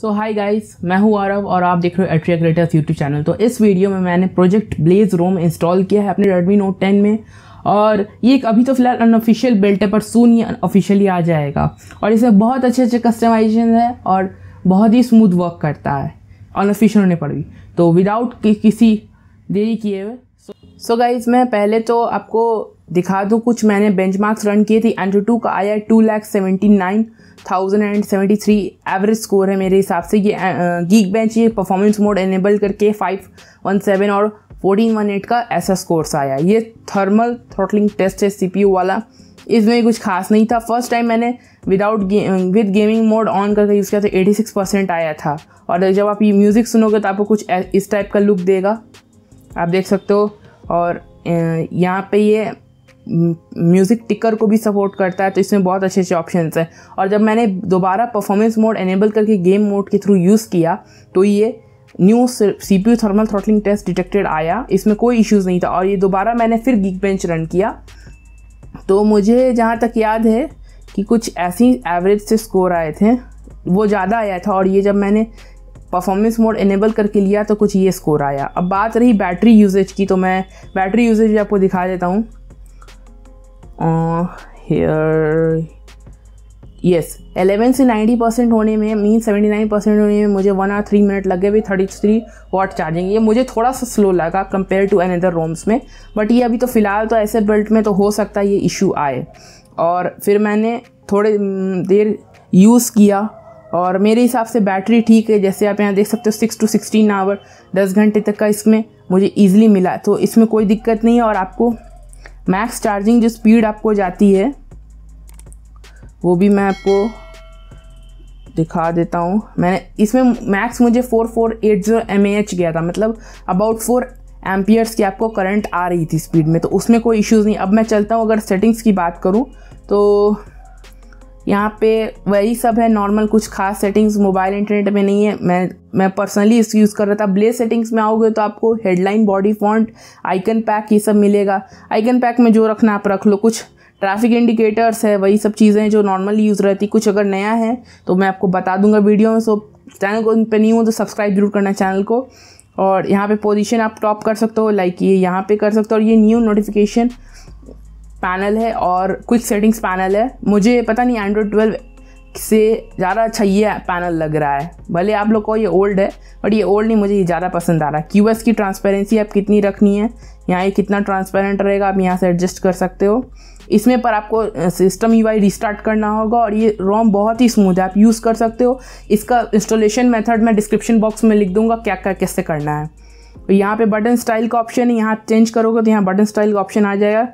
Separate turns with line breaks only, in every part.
सो high guys मैं हूँ आरव और आप देख रहे हो एट्रिया क्रिएटर्स यूट्यूब चैनल तो इस वीडियो में मैंने प्रोजेक्ट ब्लेज रोम इंस्टॉल किया है अपने रेडमी नोट 10 में और ये एक अभी तो फिलहाल अनऑफिशियल बिल्ट है पर सून ही ऑफिशियली आ जाएगा और इसमें बहुत अच्छे अच्छे कस्टमाइजेशन है और बहुत ही स्मूथ वर्क करता है अनऑफिशियल होने पर भी तो विदाउट कि, किसी देरी किए हुए सो गाइज मैं पहले तो आपको दिखा दूँ कुछ मैंने बेंच रन किए थे एंड्रो टू का आया two lakh seventy nine thousand and seventy three average score है मेरे हिसाब से ये गीक बेंच ये परफॉर्मेंस मोड एनेबल करके फाइव वन सेवन और फोर्टीन वन एट का ऐसा स्कोर्स आया ये थर्मल थ्रोटलिंग टेस्ट है सी वाला इसमें कुछ खास नहीं था फर्स्ट टाइम मैंने without with gaming mode on करके यूज़ किया तो 86 परसेंट आया था और जब आप ये म्यूज़िक सुनोगे तो आपको कुछ इस टाइप का लुक देगा आप देख सकते हो और यहाँ पे ये म्यूज़िक टिकर को भी सपोर्ट करता है तो इसमें बहुत अच्छे अच्छे ऑप्शन हैं और जब मैंने दोबारा परफॉर्मेंस मोड एनेबल करके गेम मोड के थ्रू यूज़ किया तो ये new C P thermal throttling test detected आया इसमें कोई इश्यूज़ नहीं था और ये दोबारा मैंने फिर गीक बेंच रन किया तो मुझे जहाँ तक याद है कि कुछ ऐसी एवरेज से स्कोर आए थे वो ज़्यादा आया था और ये जब मैंने परफॉर्मेंस मोड इनेबल करके लिया तो कुछ ये स्कोर आया अब बात रही बैटरी यूजेज की तो मैं बैटरी यूजेज भी आपको दिखा देता हूँ Uh, here यस एलेवन से नाइन्टी परसेंट होने में मीन सेवेंटी नाइन परसेंट होने में मुझे वन आर थ्री मिनट लग गए भी थर्टी थ्री वॉट चार्जिंग ये मुझे थोड़ा सा स्लो लगा compare to an other ROMs में बट ये अभी तो फ़िलहाल तो ऐसे बेल्ट में तो हो सकता है ये इशू आए और फिर मैंने थोड़े mm, देर यूज़ किया और मेरे हिसाब से बैटरी ठीक है जैसे आप यहाँ देख सकते हो सिक्स टू सिक्सटीन आवर दस घंटे तक का इसमें मुझे ईजिली मिला तो इसमें कोई दिक्कत नहीं है और आपको मैक्स चार्जिंग जो स्पीड आपको जाती है वो भी मैं आपको दिखा देता हूँ मैंने इसमें मैक्स मुझे 4480 फोर गया था मतलब अबाउट फोर एम्पियर्स की आपको करंट आ रही थी स्पीड में तो उसमें कोई इश्यूज़ नहीं अब मैं चलता हूँ अगर सेटिंग्स की बात करूँ तो यहाँ पे वही सब है नॉर्मल कुछ खास सेटिंग्स मोबाइल इंटरनेट में नहीं है मैं मैं पर्सनली इसको यूज़ कर रहा था ब्ले सेटिंग्स में आओगे तो आपको headline body font icon pack ये सब मिलेगा आइकन पैक में जो रखना आप रख लो कुछ ट्रैफिक इंडिकेटर्स है वही सब चीज़ें जो नॉर्मली यूज़ रहती कुछ अगर नया है तो मैं आपको बता दूंगा वीडियो में सो चैनल को पे नहीं हो तो सब्सक्राइब जरूर करना चैनल को और यहाँ पे पोजीशन आप टॉप कर सकते हो लाइक ये यहाँ पे कर सकते हो और ये न्यू नोटिफिकेशन पैनल है और क्विक सेटिंग्स पैनल है मुझे पता नहीं एंड्रॉयड ट्वेल्व से ज़्यादा अच्छा ये पैनल लग रहा है भले आप लोग को ये ओल्ड है बट ये ओल्ड नहीं मुझे ये ज़्यादा पसंद आ रहा है क्यू की ट्रांसपेरेंसी आप कितनी रखनी है यहाँ ये कितना ट्रांसपेरेंट रहेगा आप यहाँ से एडजस्ट कर सकते हो इसमें पर आपको सिस्टम यू आई रिस्टार्ट करना होगा और ये रोम बहुत ही स्मूथ है आप यूज़ कर सकते हो इसका इंस्टॉलेशन मेथड मैं डिस्क्रिप्शन बॉक्स में लिख दूंगा क्या क्या कैसे करना है तो यहाँ पे बटन स्टाइल का ऑप्शन है यहाँ चेंज करोगे तो यहाँ बटन स्टाइल का ऑप्शन आ जाएगा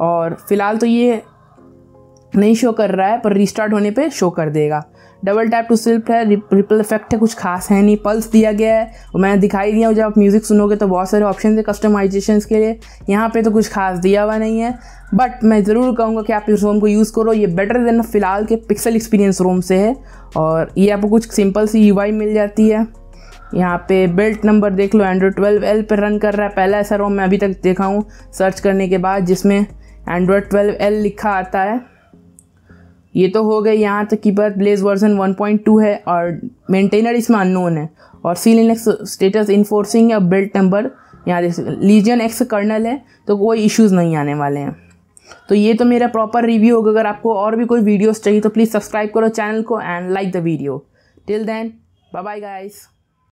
और फ़िलहाल तो ये नहीं शो कर रहा है पर रिस्टार्ट होने पे शो कर देगा डबल टैप टू स्लिप है रिपल इफेक्ट है कुछ खास है नहीं पल्स दिया गया है और मैंने दिखाई दिया जब आप म्यूज़िक सुनोगे तो बहुत सारे ऑप्शन है कस्टमाइजेशन के लिए यहाँ पे तो कुछ खास दिया हुआ नहीं है बट मैं ज़रूर कहूँगा कि आप इस रोम को यूज़ करो ये बेटर देन फ़िलहाल के पिक्सल एक्सपीरियंस रोम से है और ये आपको कुछ सिंपल सी यू मिल जाती है यहाँ पे बेल्ट नंबर देख लो एंड्रॉयड ट्वेल्व एल पर रन कर रहा है पहला ऐसा रोम मैं अभी तक देखा हूँ सर्च करने के बाद जिसमें एंड्रॉयड ट्वेल्व एल लिखा आता है ये तो हो गए यहाँ तक की बात ब्लेज वर्जन 1.2 है और मेंटेनर इसमें अननोन है और सी लिनक्स स्टेटस इन्फोर्सिंग या बिल्ट नंबर यहाँ लीजियन एक्स कर्नल है तो कोई इश्यूज़ नहीं आने वाले हैं तो ये तो मेरा प्रॉपर रिव्यू होगा अगर आपको और भी कोई वीडियोस चाहिए तो प्लीज़ सब्सक्राइब करो चैनल को and like the video till then bye bye guys